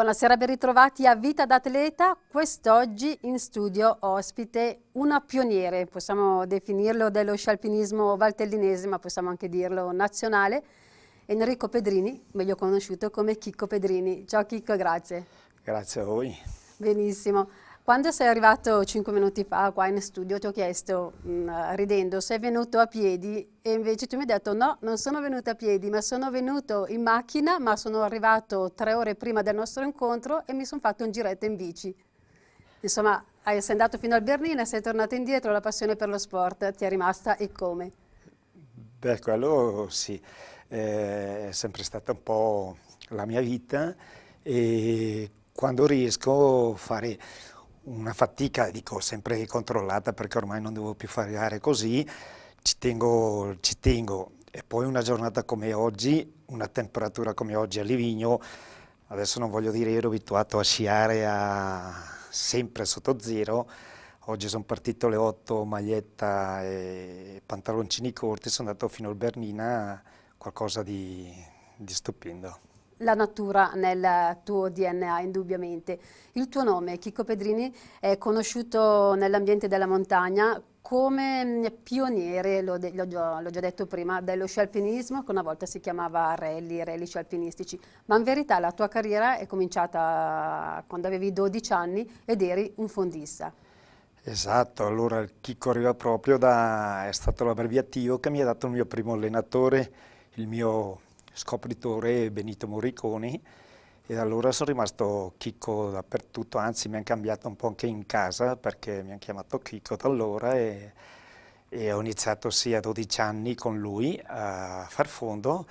Buonasera, ben ritrovati a Vita d'Atleta. Quest'oggi in studio ospite una pioniere, possiamo definirlo dello scialpinismo valtellinese, ma possiamo anche dirlo nazionale, Enrico Pedrini, meglio conosciuto come Chicco Pedrini. Ciao Chicco, grazie. Grazie a voi. Benissimo. Quando sei arrivato 5 minuti fa qua in studio ti ho chiesto, mh, mm, ridendo, sei venuto a piedi e invece tu mi hai detto no, non sono venuto a piedi, ma sono venuto in macchina, ma sono arrivato tre ore prima del nostro incontro e mi sono fatto un giretto in bici. Insomma, sei andato fino al Bernina, sei tornato indietro, la passione per lo sport ti è rimasta e come? Beh, quello sì, eh, è sempre stata un po' la mia vita e quando riesco fare una fatica, dico sempre controllata perché ormai non devo più fare così, ci tengo, ci tengo. E poi una giornata come oggi, una temperatura come oggi a Livigno, adesso non voglio dire, ero abituato a sciare a sempre sotto zero, oggi sono partito alle 8, maglietta e pantaloncini corti, sono andato fino al Bernina, qualcosa di, di stupendo la natura nel tuo DNA, indubbiamente. Il tuo nome, Chico Pedrini, è conosciuto nell'ambiente della montagna come mm, pioniere, l'ho, già, già, detto prima, dello scialpinismo che una volta si chiamava rally, rally scialpinistici, ma in verità la tua carriera è cominciata quando avevi 12 anni ed eri un fondista. Esatto, allora il chicco arriva proprio da, è stato l'abbreviativo che mi ha dato il mio primo allenatore, il mio scopritore Benito Morricone e allora sono rimasto Chicco dappertutto, anzi mi hanno cambiato un po' anche in casa perché mi hanno chiamato Chicco da allora e, e, ho iniziato sì a 12 anni con lui a far fondo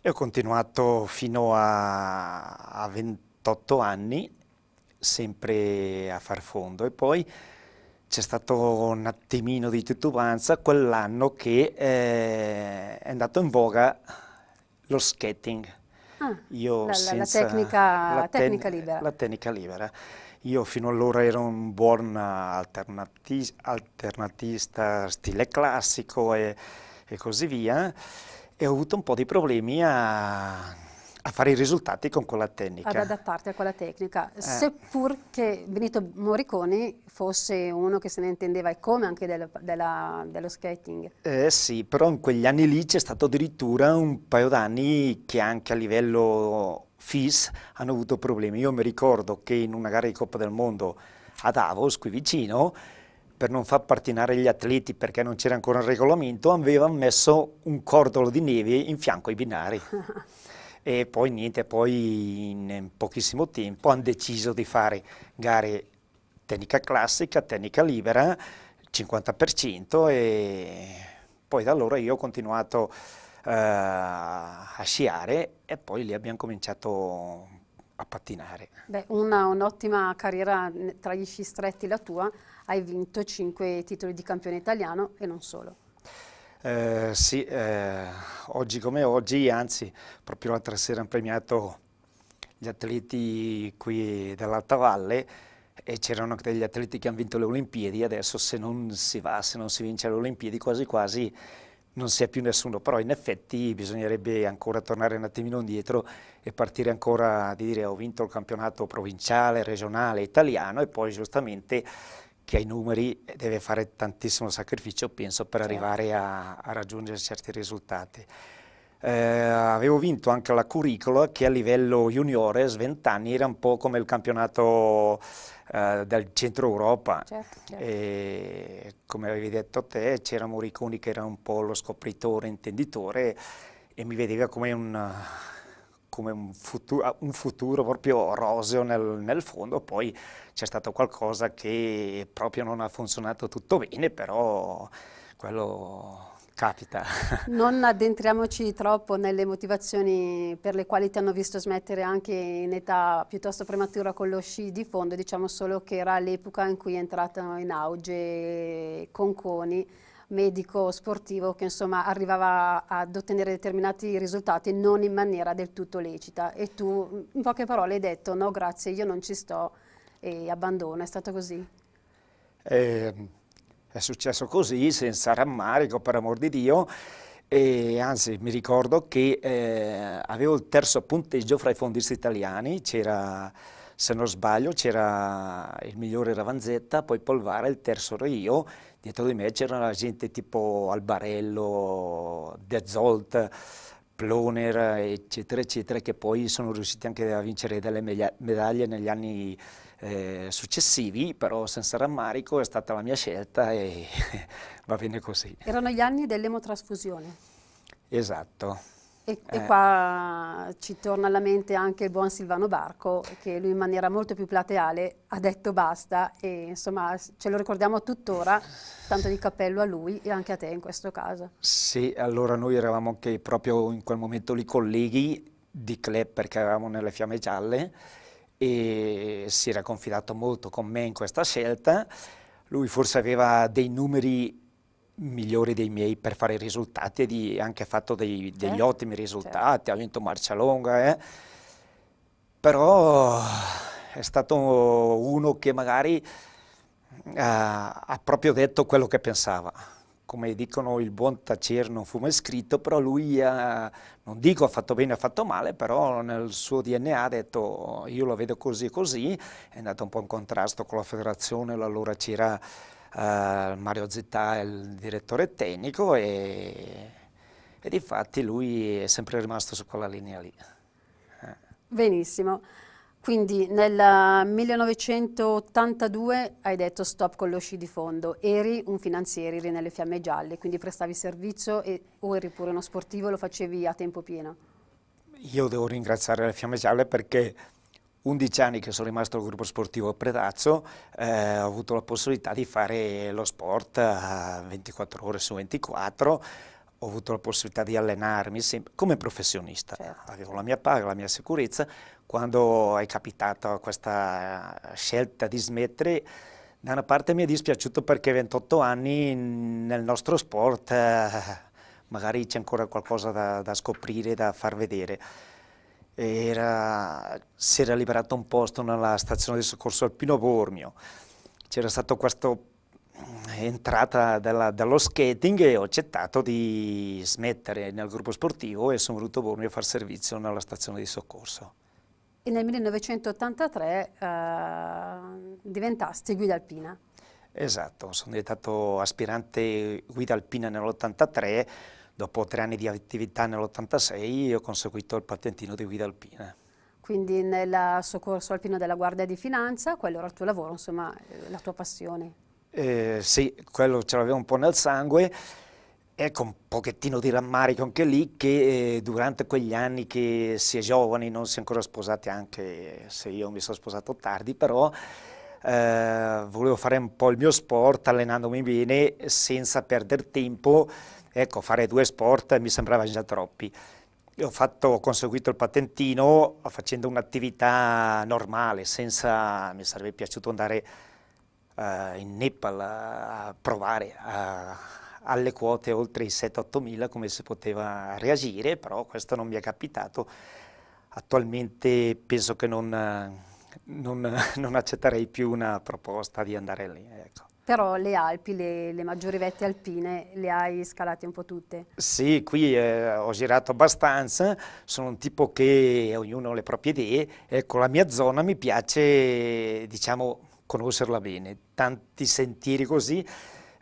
e ho continuato fino a, a 28 anni sempre a far fondo e poi c'è stato un attimino di titubanza quell'anno che eh, è andato in voga lo skating. Ah, Io la, senza la, tecnica, la ten, tecnica, libera. La tecnica libera. Io fino allora ero un buon alternati, alternatista, stile classico e, e così via, e ho avuto un po' di problemi a a fare i risultati con quella tecnica. Ad adattarti a quella tecnica, eh. seppur che Benito Morricone fosse uno che se ne intendeva e come anche del, della, dello skating. Eh sì, però in quegli anni lì c'è stato addirittura un paio d'anni che anche a livello FIS hanno avuto problemi. Io mi ricordo che in una gara di Coppa del Mondo a Davos, qui vicino, per non far partinare gli atleti perché non c'era ancora il regolamento, avevano messo un cordolo di neve in fianco ai binari. e poi niente, poi in pochissimo tempo hanno deciso di fare gare tecnica classica, tecnica libera, 50% e poi da allora io ho continuato uh, a sciare e poi lì abbiamo cominciato a pattinare. Beh, un'ottima un carriera tra gli sci stretti la tua, hai vinto 5 titoli di campione italiano e non solo. Eh, sì, eh, oggi come oggi, anzi proprio l'altra sera hanno premiato gli atleti qui dell'Alta Valle e c'erano degli atleti che hanno vinto le Olimpiadi, adesso se non si va, se non si vince le Olimpiadi quasi quasi non si è più nessuno, però in effetti bisognerebbe ancora tornare un attimino indietro e partire ancora di dire ho vinto il campionato provinciale, regionale, italiano e poi giustamente che ha i numeri e deve fare tantissimo sacrificio, penso, per certo. arrivare a, a, raggiungere certi risultati. Eh, avevo vinto anche la curricula che a livello juniores, 20 anni, era un po' come il campionato eh, del centro Europa. Certo, certo. come avevi detto te, c'era Moriconi che era un po' lo scopritore, intenditore, e mi vedeva come un come un futuro, ah, un futuro proprio roseo nel, nel fondo, poi c'è stato qualcosa che proprio non ha funzionato tutto bene, però quello capita. Non addentriamoci troppo nelle motivazioni per le quali ti hanno visto smettere anche in età piuttosto prematura con lo sci di fondo, diciamo solo che era l'epoca in cui è entrato in auge Conconi, medico sportivo che insomma arrivava ad ottenere determinati risultati non in maniera del tutto lecita e tu in poche parole hai detto no grazie io non ci sto e abbandono, è stato così? Eh, è successo così senza rammarico per amor di Dio e anzi mi ricordo che eh, avevo il terzo punteggio fra i fondisti italiani, c'era se non sbaglio c'era il migliore Ravanzetta, poi Polvara, il terzo ero io dietro di me c'era gente tipo Albarello, De Zolt, Ploner, eccetera, eccetera, che poi sono riusciti anche a vincere delle medaglie negli anni eh, successivi, però senza rammarico è stata la mia scelta e va bene così. Erano gli anni dell'emotrasfusione. Esatto. E, eh. e, qua ci torna alla mente anche il buon Silvano Barco, che lui in maniera molto più plateale ha detto basta e insomma ce lo ricordiamo tuttora, tanto di cappello a lui e anche a te in questo caso. Sì, allora noi eravamo anche proprio in quel momento lì colleghi di club perché eravamo nelle Fiamme Gialle e si era confidato molto con me in questa scelta. Lui forse aveva dei numeri migliori dei miei per fare i risultati e anche fatto dei, degli certo. ottimi certo. risultati, certo. ha vinto marcia lunga, eh. però è stato uno che magari uh, ha proprio detto quello che pensava. Come dicono il buon tacer non fu mai scritto, però lui uh, non dico ha fatto bene o ha fatto male, però nel suo DNA ha detto io lo vedo così e così, è andato un po' in contrasto con la federazione, allora c'era eh, Mario Zittà è il direttore tecnico e, e di lui è sempre rimasto su quella linea lì. Eh. Benissimo. Quindi nel 1982 hai detto stop con lo sci di fondo, eri un finanziere, eri nelle fiamme gialle, quindi prestavi servizio e, o eri pure uno sportivo e lo facevi a tempo pieno? Io devo ringraziare le fiamme gialle perché 11 anni che sono rimasto al gruppo sportivo Predazzo, eh, ho avuto la possibilità di fare lo sport 24 eh, ore su 24, ho avuto la possibilità di allenarmi come professionista, certo. avevo la mia paga, la mia sicurezza, quando è capitata questa eh, scelta di smettere, da una parte mi è dispiaciuto perché 28 anni nel nostro sport eh, magari c'è ancora qualcosa da, da scoprire, da far vedere era, si era liberato un posto nella stazione di soccorso alpino Bormio, c'era stata questa eh, entrata della, dallo skating e ho accettato di smettere nel gruppo sportivo e sono venuto a Bormio a fare servizio nella stazione di soccorso. E nel 1983 eh, diventasti guida alpina. Esatto, sono diventato aspirante guida alpina nell'83 Dopo tre anni di attività nell'86 ho conseguito il patentino di guida alpina. Quindi nel soccorso alpino della Guardia di Finanza, quello era il tuo lavoro, insomma, eh, la tua passione? Eh, sì, quello ce l'avevo un po' nel sangue. Ecco, un pochettino di rammarico anche lì che eh, durante quegli anni che si è giovani, non si è ancora sposati anche se io mi sono sposato tardi, però eh, volevo fare un po' il mio sport allenandomi bene senza perdere tempo Ecco, fare due sport mi sembrava già troppi. ho, fatto, ho conseguito il patentino facendo un'attività normale, senza, mi sarebbe piaciuto andare uh, in Nepal a provare a, alle quote oltre i 7-8 mila come si poteva reagire, però questo non mi è capitato. Attualmente penso che non, non, non accetterei più una proposta di andare lì. Ecco. Però le Alpi, le, le, maggiori vette alpine, le hai scalate un po' tutte? Sì, qui eh, ho girato abbastanza, sono un tipo che ognuno ha le proprie idee, ecco la mia zona mi piace diciamo conoscerla bene, tanti sentieri così,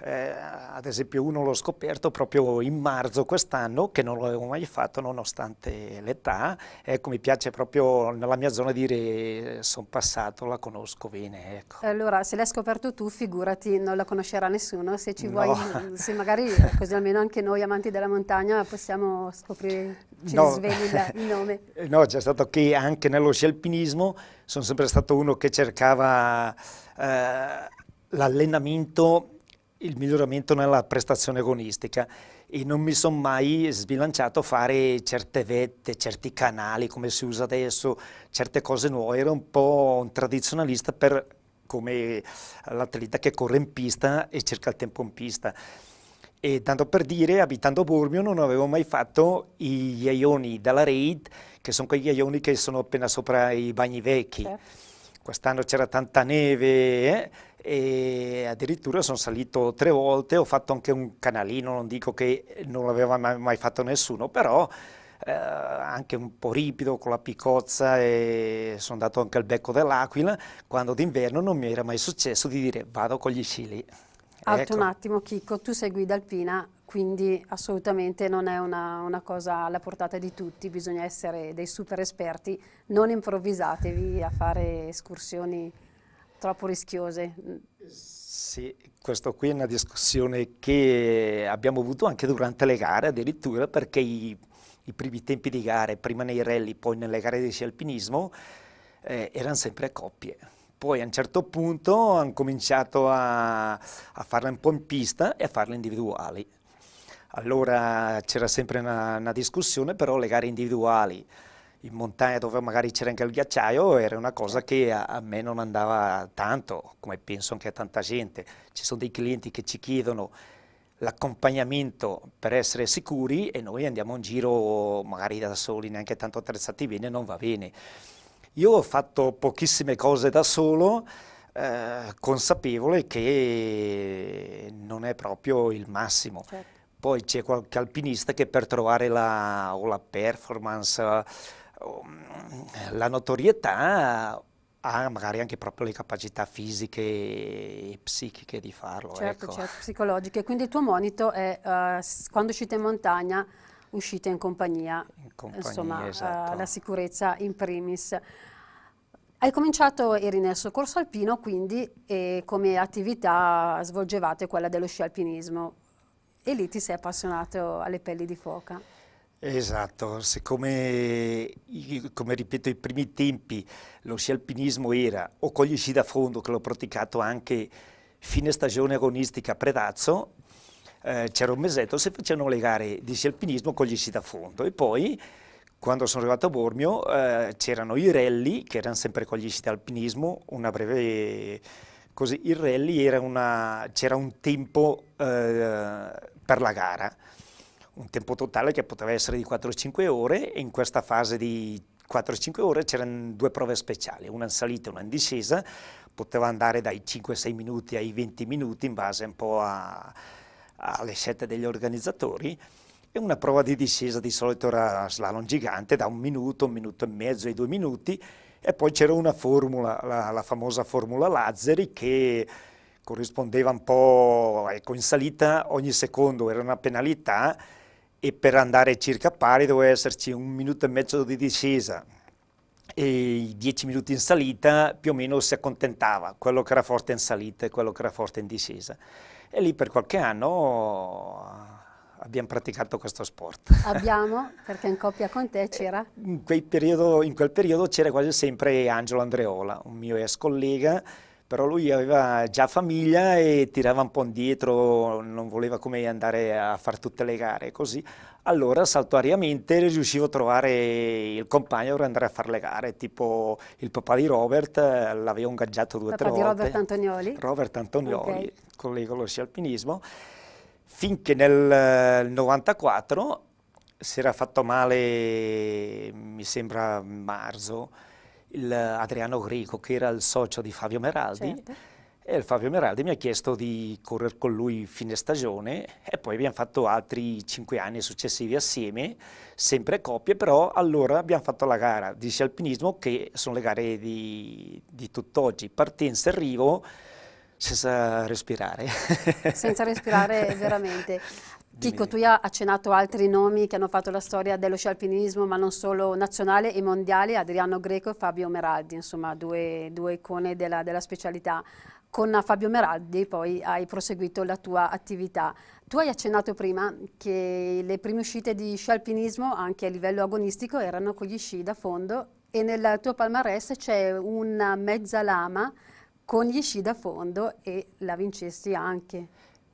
eh, ad esempio uno l'ho scoperto proprio in marzo quest'anno che non l'avevo mai fatto nonostante l'età, ecco mi piace proprio nella mia zona dire sono passato, la conosco bene. Ecco. Allora se l'hai scoperto tu figurati non la conoscerà nessuno, se ci no. vuoi, se magari così almeno anche noi amanti della montagna possiamo scoprire, ci no. svegli il nome. No, c'è stato che anche nello scialpinismo sono sempre stato uno che cercava eh, l'allenamento il miglioramento nella prestazione agonistica e non mi sono mai sbilanciato a fare certe vette, certi canali come si usa adesso, certe cose nuove, ero un po' un tradizionalista per, come l'atleta che corre in pista e cerca il tempo in pista. E tanto per dire, abitando a Bormio non avevo mai fatto i aioni della raid, che sono quegli aioni che sono appena sopra i bagni vecchi. Certo quest'anno c'era tanta neve eh, e addirittura sono salito tre volte, ho fatto anche un canalino, non dico che non l'aveva mai, mai fatto nessuno, però eh, anche un po' ripido con la piccozza e sono andato anche al becco dell'aquila, quando d'inverno non mi era mai successo di dire vado con gli scili. Alto ecco. un attimo, Chicco, tu sei guida alpina, quindi assolutamente non è una, una, cosa alla portata di tutti, bisogna essere dei super esperti, non improvvisatevi a fare escursioni troppo rischiose. Sì, questa qui è una discussione che abbiamo avuto anche durante le gare addirittura perché i, i primi tempi di gare, prima nei rally, poi nelle gare di sci alpinismo, eh, erano sempre a coppie poi a un certo punto hanno cominciato a, a farla un po' in pista e a farla individuali. Allora c'era sempre una, una discussione, però le gare individuali in montagna dove magari c'era anche il ghiacciaio era una cosa che a, a, me non andava tanto, come penso anche a tanta gente. Ci sono dei clienti che ci chiedono l'accompagnamento per essere sicuri e noi andiamo in giro magari da soli, neanche tanto attrezzati bene, non va bene. Io ho fatto pochissime cose da solo, eh, consapevole che non è proprio il massimo. Certo. Poi c'è qualche alpinista che per trovare la, o la performance, o, mm, la notorietà, ha magari anche proprio le capacità fisiche e psichiche di farlo. Certo, ecco. certo, psicologiche. Quindi il tuo monito è uh, quando uscite in montagna uscite in compagnia, in compagnia insomma eh, esatto. la sicurezza in primis. Hai cominciato, eri nel soccorso alpino quindi e come attività svolgevate quella dello sci alpinismo e lì ti sei appassionato alle pelli di foca. Esatto, siccome come ripeto i primi tempi lo sci alpinismo era o con gli sci da fondo che l'ho praticato anche fine stagione agonistica a Predazzo eh, c'era un mesetto, si facevano le gare di sci alpinismo con gli sci da fondo e poi quando sono arrivato a Bormio eh, c'erano i rally che erano sempre con gli sci da alpinismo, una breve... Così, il rally c'era un tempo eh, per la gara, un tempo totale che poteva essere di 4-5 ore e in questa fase di 4-5 ore c'erano due prove speciali, una in salita e una in discesa, poteva andare dai 5-6 minuti ai 20 minuti in base un po' a alle scelte degli organizzatori e una prova di discesa di solito era slalom gigante da un minuto, un minuto e mezzo ai due minuti e poi c'era una formula, la, la, famosa formula Lazzari che corrispondeva un po' ecco, in salita ogni secondo era una penalità e per andare circa pari doveva esserci un minuto e mezzo di discesa e i dieci minuti in salita più o meno si accontentava quello che era forte in salita e quello che era forte in discesa. E lì per qualche anno ah, abbiamo praticato questo sport. Abbiamo, perché in coppia con te c'era? In, in, quel periodo c'era quasi sempre Angelo Andreola, un mio ex collega, però lui aveva già famiglia e tirava un po' indietro, non voleva come andare a fare tutte le gare così. Allora saltuariamente riuscivo a trovare il compagno per andare a fare le gare, tipo il papà di Robert eh, l'aveva ingaggiato due o tre volte. Papà di Robert Antonioli? Robert Antonioli, okay. collega allo sci alpinismo, finché nel 1994 eh, si era fatto male, mi sembra marzo, il Adriano Grico, che era il socio di Fabio Meraldi, certo. e Fabio Meraldi mi ha chiesto di correre con lui fine stagione e poi abbiamo fatto altri cinque anni successivi assieme, sempre a coppie, però allora abbiamo fatto la gara di sci alpinismo che sono le gare di, di tutt'oggi, partenza e arrivo senza respirare. senza respirare veramente. Chico, tu hai accennato altri nomi che hanno fatto la storia dello scialpinismo, ma non solo nazionale e mondiale, Adriano Greco e Fabio Meraldi, insomma due, due icone della, della specialità. Con Fabio Meraldi poi hai proseguito la tua attività. Tu hai accennato prima che le prime uscite di scialpinismo, anche a livello agonistico, erano con gli sci da fondo e nel tuo palmarès c'è una mezza lama con gli sci da fondo e la vincesti anche.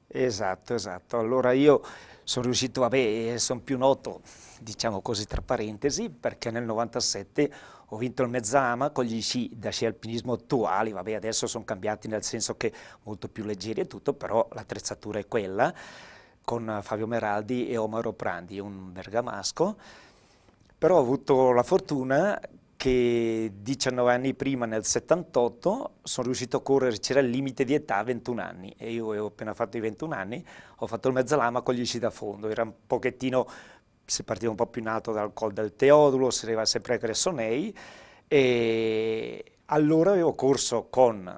Esatto, esatto. Allora io sono riuscito, vabbè, eh, sono più noto, diciamo così tra parentesi, perché nel 97 ho vinto il mezzama con gli sci da sci alpinismo attuali, vabbè adesso sono cambiati nel senso che molto più leggeri e tutto, però l'attrezzatura è quella, con Fabio Meraldi e Omaro Prandi, un bergamasco, però ho avuto la fortuna che 19 anni prima, nel 78, sono riuscito a correre, c'era il limite di età 21 anni e io ho appena fatto i 21 anni, ho fatto il mezzalama con gli sci da fondo, era un pochettino, si partiva un po' più in alto dal Col del Teodulo, si arrivava sempre a Cressonei e allora avevo corso con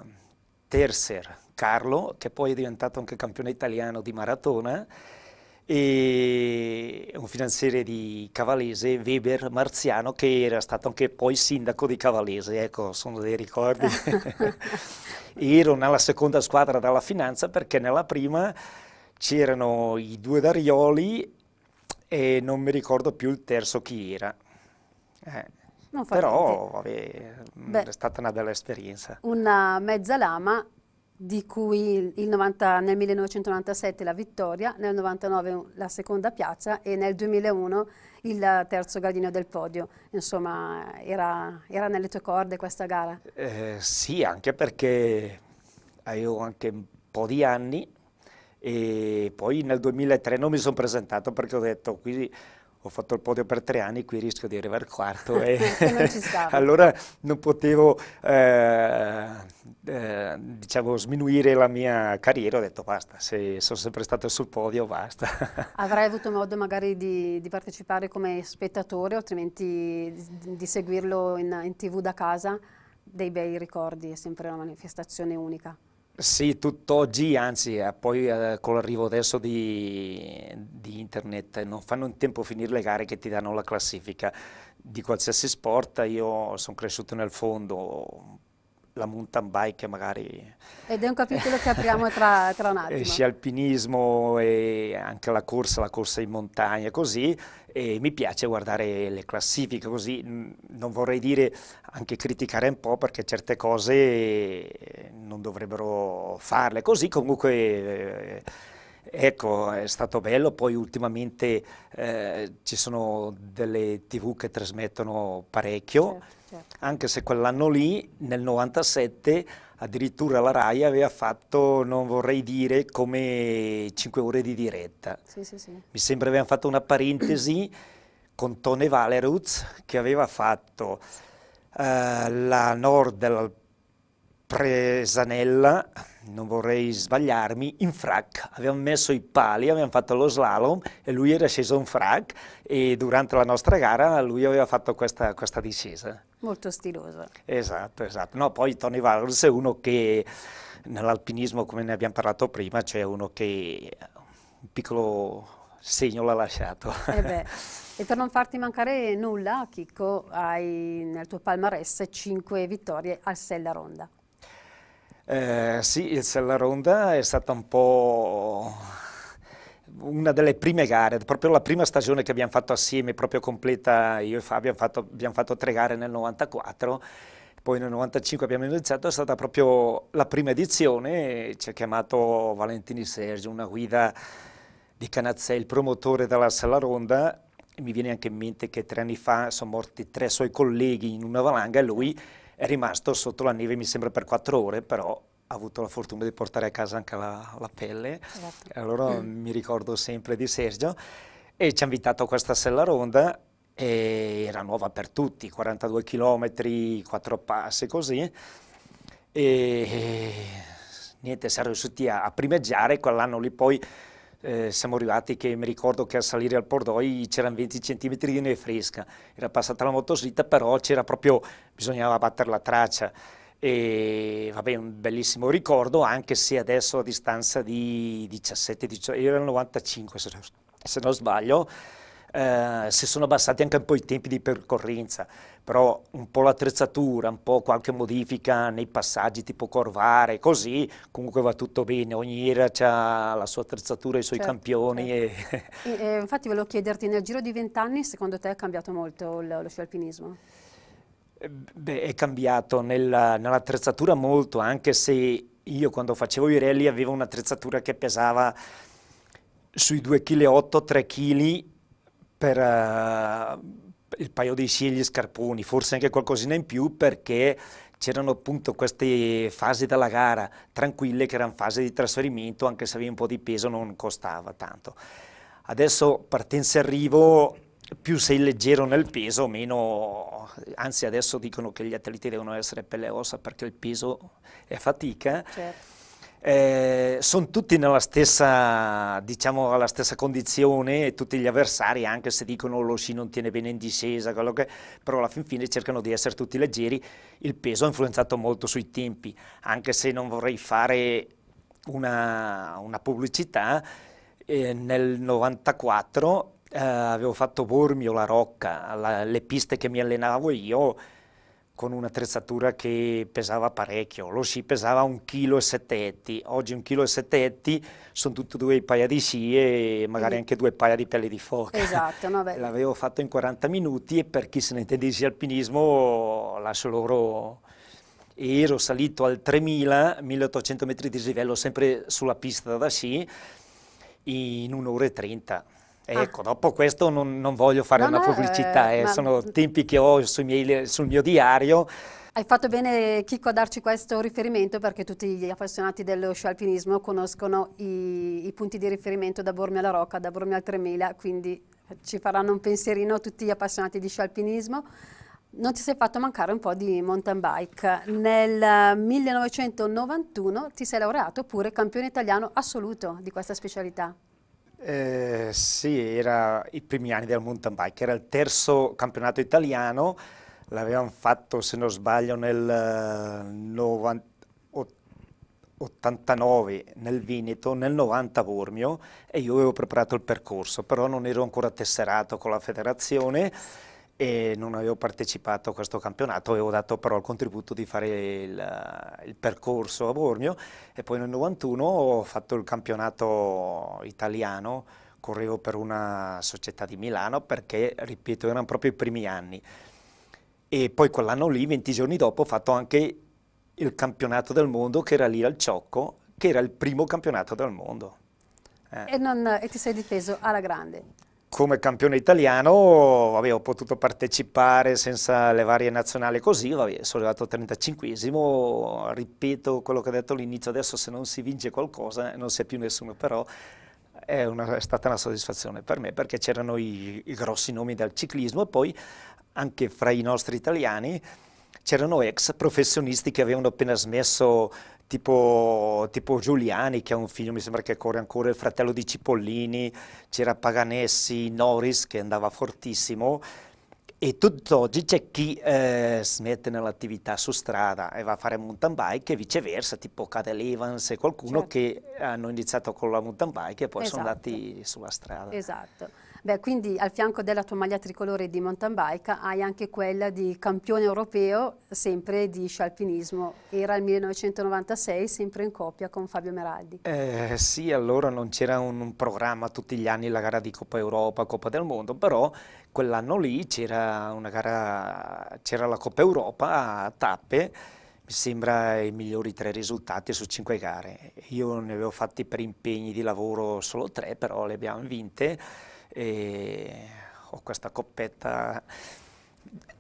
Terzer Carlo, che poi è diventato anche campione italiano di maratona, e un finanziere di Cavalese, Weber Marziano, che era stato anche poi sindaco di Cavalese, ecco, sono dei ricordi. Ero nella seconda squadra dalla finanza perché nella prima c'erano i due Darioli e non mi ricordo più il terzo chi era. Eh. Però vabbè, Beh, è stata una bella esperienza. Una mezza lama di cui 90, nel 1997 la vittoria, nel 1999 la seconda piazza e nel 2001 il terzo gradino del podio. Insomma, era, era nelle tue corde questa gara? Eh, sì, anche perché avevo anche un po' di anni e poi nel 2003 non mi sono presentato perché ho detto qui ho fatto il podio per tre anni, qui rischio di arrivare quarto e non allora non potevo eh, eh, diciamo sminuire la mia carriera, ho detto basta, se sono sempre stato sul podio basta. Avrai avuto modo magari di, di partecipare come spettatore, altrimenti di, di seguirlo in, in tv da casa? Dei bei ricordi, è sempre una manifestazione unica. Sì, tutt'oggi, anzi, eh, poi eh, con l'arrivo adesso di, di, internet non fanno in tempo a finire le gare che ti danno la classifica di qualsiasi sport. Io sono cresciuto nel fondo, la mountain bike magari... Ed è un capitolo che apriamo tra, tra un eh, attimo. Sia alpinismo e anche la corsa, la corsa in montagna, così. E mi piace guardare le classifiche, così. Non vorrei dire anche criticare un po' perché certe cose eh, non dovrebbero farle. Così comunque... Eh, ecco, è stato bello, poi ultimamente eh, ci sono delle tv che trasmettono parecchio certo. Certo. Anche se quell'anno lì, nel 97, addirittura la RAI aveva fatto, non vorrei dire, come 5 ore di diretta. Sì, sì, sì. Mi sembra avevano fatto una parentesi con Tone Valeruz che aveva fatto eh, la Nord della Presanella non vorrei sbagliarmi, in frac. Abbiamo messo i pali, abbiamo fatto lo slalom e lui era sceso in frac e durante la nostra gara lui aveva fatto questa, questa discesa. Molto stilosa. Esatto, esatto. No, poi Tony Valls è uno che nell'alpinismo, come ne abbiamo parlato prima, c'è cioè uno che un piccolo segno l'ha lasciato. Eh e per non farti mancare nulla, Chicco, hai nel tuo palmarès 5 vittorie al Sella Ronda. Eh, sì, il Sella Ronda è stata un po' una delle prime gare, proprio la prima stagione che abbiamo fatto assieme, proprio completa, io e Fabio abbiamo fatto, abbiamo fatto tre gare nel 94, poi nel 95 abbiamo iniziato, è stata proprio la prima edizione, ci ha chiamato Valentini Sergio, una guida di Canazzè, il promotore della Sella Ronda, mi viene anche in mente che tre anni fa sono morti tre suoi colleghi in una valanga e lui è rimasto sotto la neve mi sembra per quattro ore, però ha avuto la fortuna di portare a casa anche la, la pelle, esatto. allora mm. mi ricordo sempre di Sergio, e ci ha invitato a questa sella ronda, e era nuova per tutti, 42 km, 4 passi così, e niente, sarò riusciti a, a primeggiare, quell'anno lì poi eh, siamo arrivati che mi ricordo che a salire al Pordoi c'erano 20 cm di neve fresca, era passata la motoslitta però c'era proprio, bisognava battere la traccia e vabbè un bellissimo ricordo anche se adesso a distanza di 17, 18, era il 95 se non sbaglio eh, si sono abbassati anche un po' i tempi di percorrenza, però un po' l'attrezzatura, un po' qualche modifica nei passaggi tipo corvare, così comunque va tutto bene, ogni era ha la sua attrezzatura, i suoi certo, campioni. Certo. E... E, e, infatti volevo chiederti, nel giro di vent'anni secondo te è cambiato molto lo, lo sci alpinismo? Eh, beh, è cambiato nell'attrezzatura nell molto, anche se io quando facevo i rally avevo un'attrezzatura che pesava sui 2,8 kg, 3 kg per uh, il paio di sci e gli scarponi, forse anche qualcosina in più perché c'erano appunto queste fasi della gara tranquille che erano fasi di trasferimento, anche se avevi un po' di peso non costava tanto. Adesso partenza e arrivo, più sei leggero nel peso, meno, anzi adesso dicono che gli atleti devono essere pelle e ossa perché il peso è fatica. Eh. Certo eh, sono tutti nella stessa, diciamo, alla stessa condizione, tutti gli avversari, anche se dicono lo oh, sci non tiene bene in discesa, che, però alla fin fine cercano di essere tutti leggeri, il peso ha influenzato molto sui tempi, anche se non vorrei fare una, una pubblicità, eh, nel 94 eh, avevo fatto Bormio, la Rocca, la, le piste che mi allenavo io, con un'attrezzatura che pesava parecchio, lo sci pesava un chilo e settetti, oggi un chilo e settetti sono tutti due paia di sci e magari mm. anche due paia di pelle di foca. Esatto, no, L'avevo fatto in 40 minuti e per chi se ne intendesse alpinismo lascio loro e ero salito al 3000, 1800 metri di dislivello sempre sulla pista da sci in un'ora e trenta. Ah. Ecco, dopo questo non, non voglio fare no, una no, pubblicità, eh, eh, ma... sono tempi che ho miei, sul mio diario. Hai fatto bene, Chico, a darci questo riferimento perché tutti gli appassionati dello sci alpinismo conoscono i, i punti di riferimento da Bormio alla Rocca, da Bormio al 3000, quindi ci faranno un pensierino tutti gli appassionati di sci alpinismo. Non ti sei fatto mancare un po' di mountain bike. Nel 1991 ti sei laureato pure campione italiano assoluto di questa specialità. Eh, sì, era i primi anni del mountain bike, era il terzo campionato italiano, l'avevamo fatto se non sbaglio nel 90, eh, 89 nel Veneto, nel 90 a Bormio e io avevo preparato il percorso, però non ero ancora tesserato con la federazione e non avevo partecipato a questo campionato, avevo dato però il contributo di fare il, il percorso a Bormio e poi nel 91 ho fatto il campionato italiano, correvo per una società di Milano perché, ripeto, erano proprio i primi anni. E poi quell'anno lì, 20 giorni dopo, ho fatto anche il campionato del mondo che era lì al Ciocco, che era il primo campionato del mondo. Eh. E, non, e ti sei difeso alla grande come campione italiano vabbè, ho potuto partecipare senza le varie nazionali così, vabbè, sono arrivato 35esimo, ripeto quello che ho detto all'inizio, adesso se non si vince qualcosa eh, non si è più nessuno, però è, una, è, stata una soddisfazione per me perché c'erano i, i grossi nomi del ciclismo e poi anche fra i nostri italiani c'erano ex professionisti che avevano appena smesso Tipo, tipo, Giuliani che ha un figlio, mi sembra che corre ancora, il fratello di Cipollini, c'era Paganessi, Norris che andava fortissimo e tutt'oggi c'è chi eh, smette nell'attività su strada e va a fare mountain bike e viceversa, tipo Cadel Evans e qualcuno certo. che hanno iniziato con la mountain bike e poi esatto. sono andati sulla strada. Esatto. Beh, quindi al fianco della tua maglia tricolore di mountain bike hai anche quella di campione europeo, sempre di sci alpinismo. Era il 1996, sempre in coppia con Fabio Meraldi. Eh, sì, allora non c'era un, un, programma tutti gli anni la gara di Coppa Europa, Coppa del Mondo, però quell'anno lì c'era una gara, c'era la Coppa Europa a tappe, mi sembra i migliori tre risultati su cinque gare. Io ne avevo fatti per impegni di lavoro solo tre, però le abbiamo vinte e ho questa coppetta.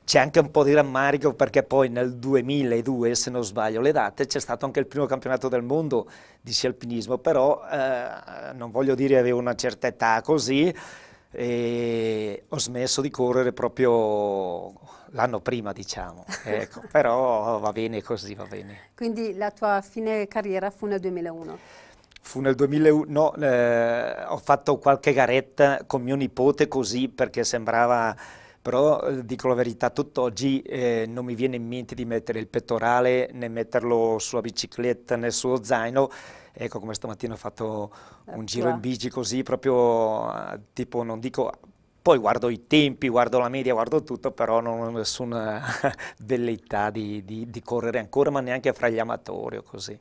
C'è anche un po' di rammarico perché poi nel 2002, se non sbaglio le date, c'è stato anche il primo campionato del mondo di sci alpinismo, però eh, non voglio dire che avevo una certa età così, e ho smesso di correre proprio l'anno prima, diciamo. Ecco, però va bene così, va bene. Quindi la tua fine carriera fu nel 2001? fu nel 2001, no, eh, ho fatto qualche garetta con mio nipote così perché sembrava, però eh, dico la verità, tutt'oggi eh, non mi viene in mente di mettere il pettorale né metterlo sulla bicicletta né suo zaino. Ecco come stamattina ho fatto un ecco. giro in bici così, proprio eh, tipo non dico poi guardo i tempi, guardo la media, guardo tutto, però non ho nessuna velleità di, di, di correre ancora, ma neanche fra gli amatori o così.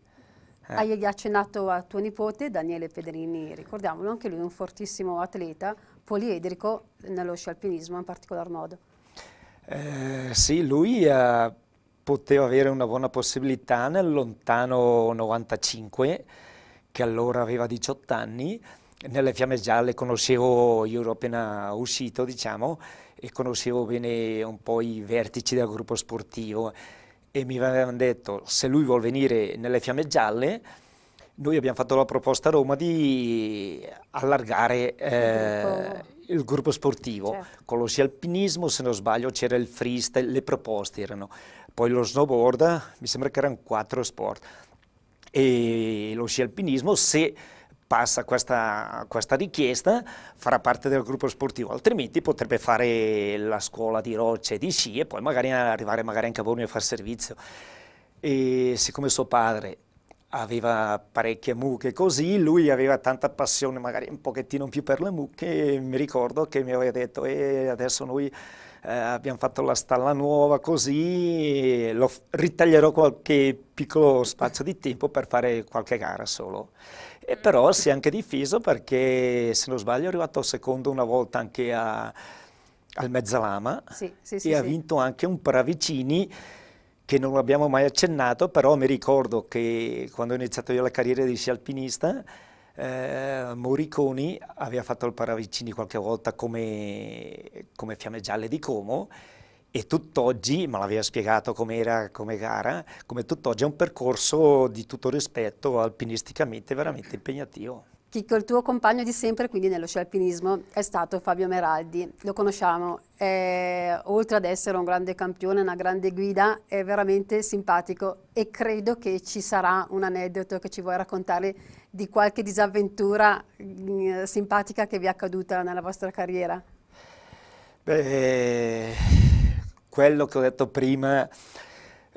Eh. Hai accennato a tuo nipote Daniele Pedrini, ricordiamolo, anche lui è un fortissimo atleta poliedrico nello scialpinismo in particolar modo. Eh, sì, lui eh, poteva avere una buona possibilità nel lontano 95, che allora aveva 18 anni, nelle fiamme gialle conoscevo, io ero appena uscito diciamo, e conoscevo bene un po' i vertici del gruppo sportivo e mi avevano detto se lui vuol venire nelle fiamme gialle noi abbiamo fatto la proposta a Roma di allargare eh, il gruppo sportivo certo. sci Alpinismo se non sbaglio c'era il freestyle le proposte erano poi lo snowboard mi sembra che erano quattro sport e lo sci alpinismo se passa questa, questa, richiesta, farà parte del gruppo sportivo, altrimenti potrebbe fare la scuola di rocce di sci e poi magari arrivare magari anche a Bormio a fare servizio. E siccome suo padre aveva parecchie mucche così, lui aveva tanta passione magari un pochettino più per le mucche, mi ricordo che mi aveva detto eh, adesso noi eh, abbiamo fatto la stalla nuova così, lo, ritaglierò qualche piccolo spazio di tempo per fare qualche gara solo. E però si è anche difeso perché, se non sbaglio, è arrivato secondo una volta anche a, al Mezzalama sì, sì, sì, e ha vinto anche un Paravicini che non abbiamo mai accennato, però mi ricordo che quando ho iniziato io la carriera di sci alpinista, eh, Moriconi aveva fatto il Paravicini qualche volta come, come Fiamme Gialle di Como e tutt'oggi, ma l'aveva spiegato come era come gara, come tutt'oggi è un percorso di tutto rispetto alpinisticamente veramente impegnativo. Chico, il tuo compagno di sempre quindi nello sci alpinismo è stato Fabio Meraldi, lo conosciamo, è, oltre ad essere un grande campione, una grande guida, è veramente simpatico e credo che ci sarà un aneddoto che ci vuoi raccontare di qualche disavventura mh, mm, simpatica che vi è accaduta nella vostra carriera. Beh, quello che ho detto prima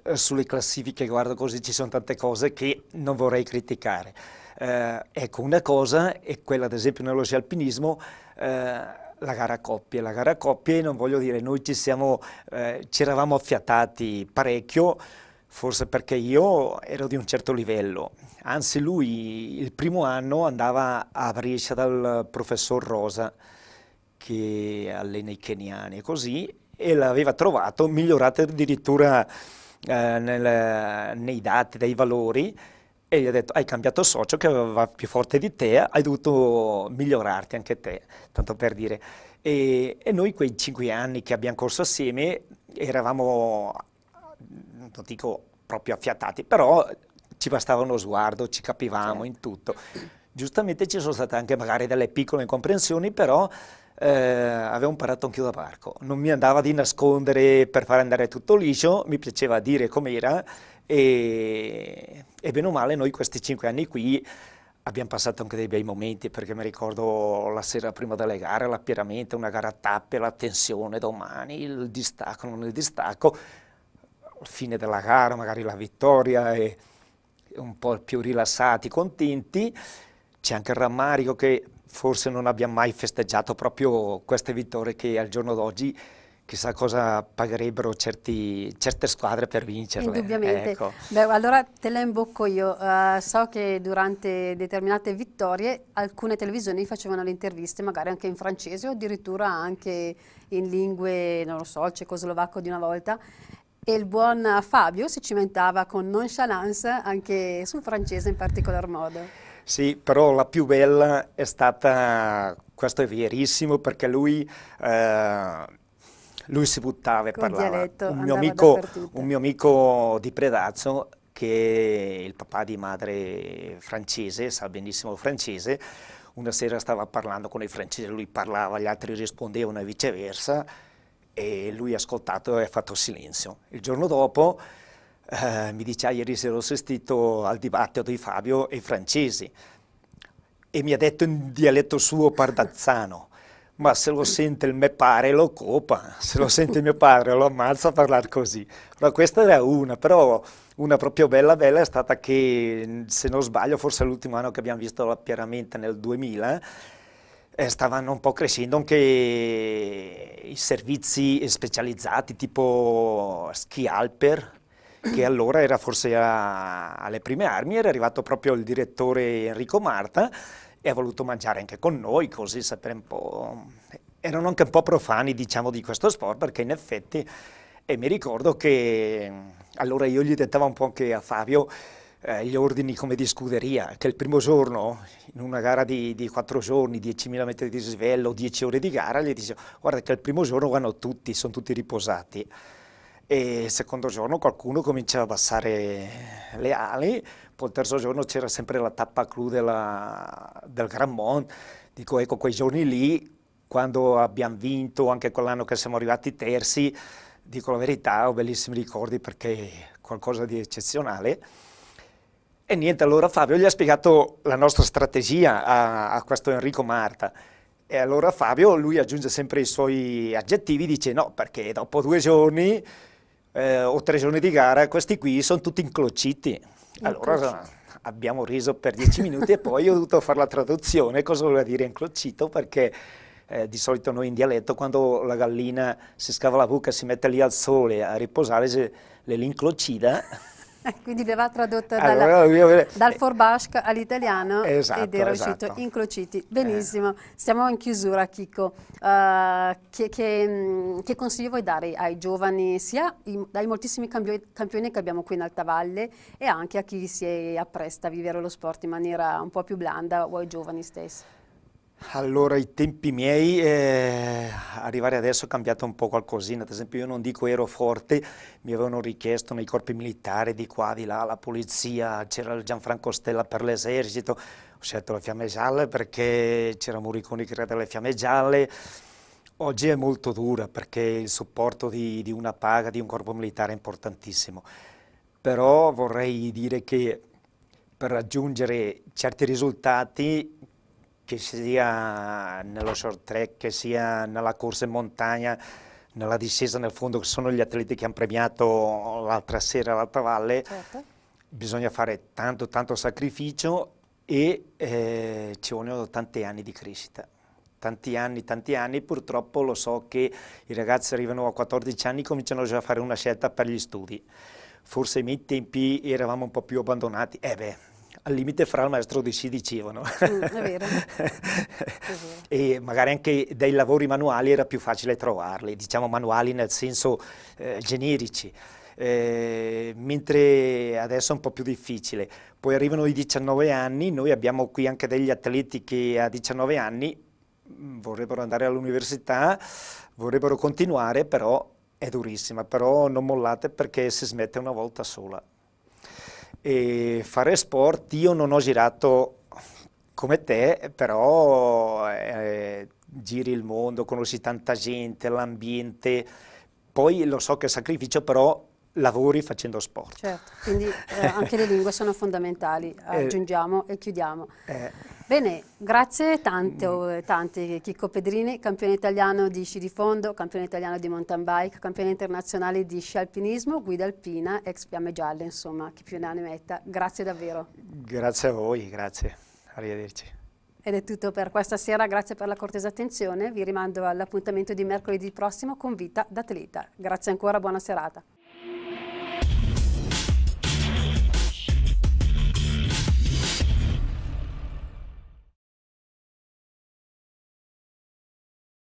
eh, sulle classifiche, guardo così, ci sono tante cose che non vorrei criticare. Eh, ecco, una cosa è quella, ad esempio, nello sci alpinismo, eh, la gara a coppie. La gara a coppie, non voglio dire, noi ci, siamo, eh, ci eravamo affiatati parecchio, forse perché io ero di un certo livello. Anzi, lui il primo anno andava a Brescia dal professor Rosa, che allena i keniani, e così, e l'aveva trovato migliorato addirittura eh, nel, nei dati, dei valori e gli ha detto hai cambiato socio che va più forte di te, hai dovuto migliorarti anche te, tanto per dire. E, e noi quei cinque anni che abbiamo corso assieme eravamo, non dico proprio affiatati, però ci bastava uno sguardo, ci capivamo certo. in tutto. Giustamente ci sono state anche magari delle piccole incomprensioni, però eh, avevo imparato anche io da parco. Non mi andava di nascondere per far andare tutto liscio, mi piaceva dire com'era e, e bene o male noi questi cinque anni qui abbiamo passato anche dei bei momenti perché mi ricordo la sera prima delle gare, l'appieramento, una gara a tappe, la tensione domani, il distacco, non il distacco, alla fine della gara magari la vittoria e un po' più rilassati, contenti. C'è anche il rammarico che forse non abbiamo mai festeggiato proprio queste vittorie che al giorno d'oggi chissà cosa pagherebbero certi, certe squadre per vincerle. Indubbiamente. Ecco. Beh, allora te la imbocco io. Uh, so che durante determinate vittorie alcune televisioni facevano le interviste magari anche in francese o addirittura anche in lingue, non lo so, il cecoslovacco di una volta. E il buon Fabio si cimentava con nonchalance anche sul francese in particolar modo. Sì, però la più bella è stata, questo è verissimo, perché lui, eh, lui si buttava e Con parlava. Dialetto, un, mio amico, un mio amico di Predazzo, che è il papà di madre francese, sa benissimo francese, una sera stava parlando con i francesi, lui parlava, gli altri rispondevano e viceversa, e lui ha ascoltato e ha fatto silenzio. Il giorno dopo eh, mi diceva ah, ieri sera ho assistito al dibattito di Fabio e i francesi e mi ha detto in dialetto suo pardazzano, ma se lo sente il mio padre lo copa, se lo sente mio padre lo ammazza a parlare così. Allora, questa era una, però una proprio bella bella è stata che, se non sbaglio, forse l'ultimo anno che abbiamo visto la nel 2000, eh, stavano un po' crescendo anche i servizi specializzati tipo ski alper, che allora era forse a, alle prime armi, era arrivato proprio il direttore Enrico Marta e ha voluto mangiare anche con noi, così sapere un po'... Erano anche un po' profani, diciamo, di questo sport, perché in effetti... E mi ricordo che allora io gli dettavo un po' anche a Fabio eh, gli ordini come di scuderia, che il primo giorno, in una gara di, di 4 giorni, 10.000 metri di svello, 10 ore di gara, gli dicevo, guarda che il primo giorno vanno tutti, sono tutti riposati e il secondo giorno qualcuno comincia a abbassare le ali, poi il terzo giorno c'era sempre la tappa clou della, del Grand Mont, dico ecco quei giorni lì quando abbiamo vinto, anche quell'anno che siamo arrivati terzi, dico la verità, ho bellissimi ricordi perché è qualcosa di eccezionale. E niente, allora Fabio gli ha spiegato la nostra strategia a, a questo Enrico Marta. E allora Fabio, lui aggiunge sempre i suoi aggettivi, dice no, perché dopo due giorni eh, o tre giorni di gara, questi qui sono tutti inclociti. Allora abbiamo riso per dieci minuti e poi ho dovuto fare la traduzione, cosa voleva dire inclocito, perché eh, di solito noi in dialetto quando la gallina si scava la buca e si mette lì al sole a riposare, se l'inclocida Quindi verrà tradotta dalla, io... dal Forbasca all'italiano esatto, ed era esatto. uscito Incrociti. Benissimo, eh. siamo in chiusura Chico. Uh, eh, che, che, mm, che, consiglio vuoi dare ai giovani, sia ai moltissimi campioni che abbiamo qui in Alta Valle e anche a chi si appresta a vivere lo sport in maniera un po' più blanda o ai giovani stessi? Allora, i tempi miei, eh, arrivare adesso è cambiato un po' qualcosina, ad esempio io non dico ero forte, mi avevano richiesto nei corpi militari di qua, di là, la polizia, c'era il Gianfranco Stella per l'esercito, ho scelto le fiamme gialle perché c'era Muriconi che era delle fiamme gialle, oggi è molto dura perché il supporto di, di una paga, di un corpo militare è importantissimo, però vorrei dire che per raggiungere certi risultati che sia nello short track, che sia nella corsa in montagna, nella discesa nel fondo, che sono gli atleti che hanno premiato l'altra sera all'Alta Valle, certo. bisogna fare tanto, tanto sacrificio e eh, ci vogliono tanti anni di crescita. Tanti anni, tanti anni, purtroppo lo so che i ragazzi arrivano a 14 anni e cominciano già a fare una scelta per gli studi. Forse nei miei tempi eravamo un po' più abbandonati. Eh beh, al limite fra il maestro di sì dicevano. Mm, è vero. e magari anche dei lavori manuali era più facile trovarli, diciamo manuali nel senso eh, generici. Eh, mentre adesso è un po' più difficile. Poi arrivano i 19 anni, noi abbiamo qui anche degli atleti che a 19 anni mm, vorrebbero andare all'università, vorrebbero continuare, però è durissima, però non mollate perché si smette una volta sola. E fare sport io non ho girato come te, però eh, giri il mondo, conosci tanta gente, l'ambiente, poi lo so che è sacrificio, però lavori facendo sport. Certo, quindi eh, anche le lingue sono fondamentali, eh, aggiungiamo eh, e chiudiamo. Eh. Bene, grazie tante, mm. oh, tante Chicco Pedrini, campione italiano di sci di fondo, campione italiano di mountain bike, campione internazionale di sci alpinismo, guida alpina, ex fiamme gialle, insomma, chi più ne ha ne metta. Grazie davvero. Grazie a voi, grazie. Arrivederci. Ed è tutto per questa sera, grazie per la cortesa attenzione, vi rimando all'appuntamento di mercoledì prossimo con Vita d'Atleta. Grazie ancora, buona serata.